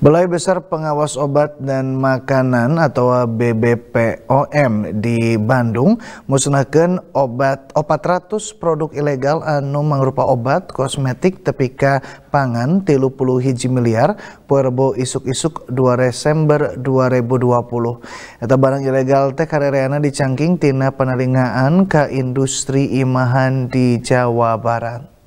Balai Besar Pengawas Obat dan Makanan atau BBPOM di Bandung musnahkan obat 400 produk ilegal anu mangrupa obat kosmetik tepika pangan tilu puluh hiji miliar perbo isuk-isuk 2 Desember 2020. Eta barang ilegal teh karereana dicangking tina penelingaan ke industri imahan di Jawa Barat.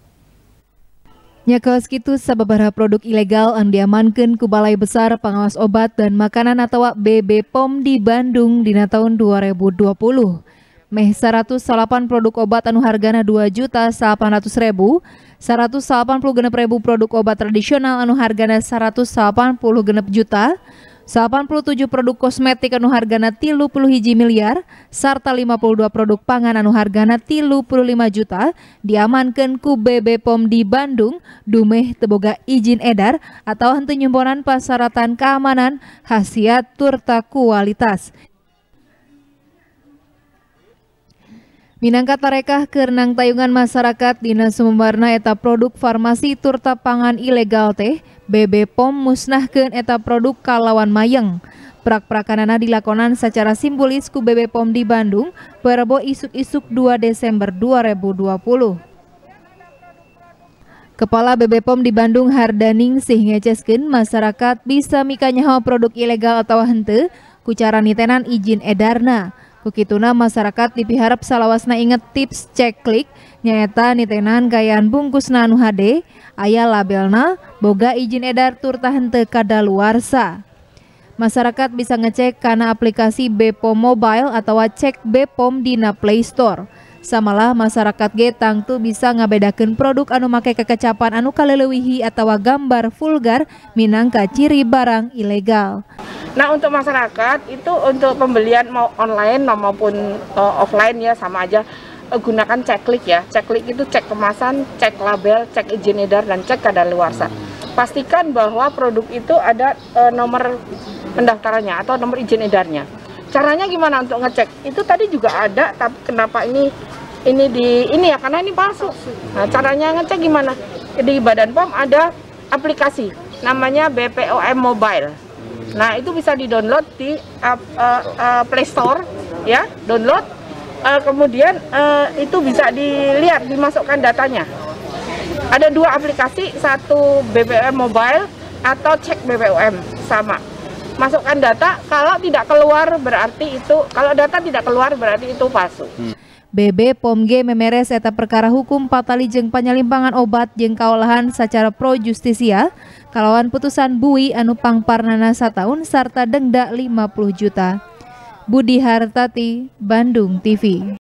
Nyakos kitu sababaraha produk ilegal yang diamankan ku Balai Besar Pengawas Obat dan Makanan atau BB POM di Bandung di tahun 2020. Meh 108 produk obat anu hargana 2 juta 800 ribu, 180 genep ribu produk obat tradisional anu hargana 180 genep juta, 87 produk kosmetik anu hargana tilu puluh hiji miliar, serta 52 produk pangan anu hargana tilu puluh juta, diamankan ku BB POM di Bandung, dumeh teboga izin edar atau henti nyumponan pasaratan keamanan, khasiat turta kualitas. Minangkat tarekah kerenang tayungan masyarakat Dinas Sumbarna eta produk farmasi turta pangan ilegal teh BB POM musnahkan eta produk kalawan mayeng. Prak-prakanana dilakonan secara simbolis ku BB POM di Bandung perebo isuk-isuk 2 Desember 2020. Kepala BB POM di Bandung Hardaning sih ngeceskin masyarakat bisa mikanya produk ilegal atau hente kucara nitenan izin edarna. Kukituna masyarakat dipiharap salawasna inget tips cek klik nyaeta nitenan gayaan bungkus nanu HD aya labelna boga izin edar turta hente kadaluarsa. Masyarakat bisa ngecek karena aplikasi Bepom Mobile atau cek Bepom dina Play Store. Samalah masyarakat getang tuh bisa ngabedakan produk anu make kekecapan anu kalelewihi atau gambar vulgar minangka ciri barang ilegal. Nah untuk masyarakat itu untuk pembelian mau online maupun uh, offline ya sama aja uh, gunakan ceklik ya. Ceklik itu cek kemasan, cek label, cek izin edar dan cek kadar luar Pastikan bahwa produk itu ada uh, nomor pendaftarannya atau nomor izin edarnya. Caranya gimana untuk ngecek? Itu tadi juga ada, tapi kenapa ini ini di ini ya karena ini palsu. Nah caranya ngecek gimana? Di Badan Pom ada aplikasi namanya BPOM Mobile Nah, itu bisa di-download di uh, uh, Play Store ya, download uh, kemudian uh, itu bisa dilihat dimasukkan datanya. Ada dua aplikasi, satu BBM mobile atau cek BBM sama. Masukkan data, kalau tidak keluar berarti itu kalau data tidak keluar berarti itu palsu. Hmm. BB Pomge memeres eta perkara hukum patali jeng panyalimpangan obat jeng kaolahan secara pro justisia kalawan putusan Bui anu pangparnana sataun sarta denda 50 juta. Budi Hartati, Bandung TV.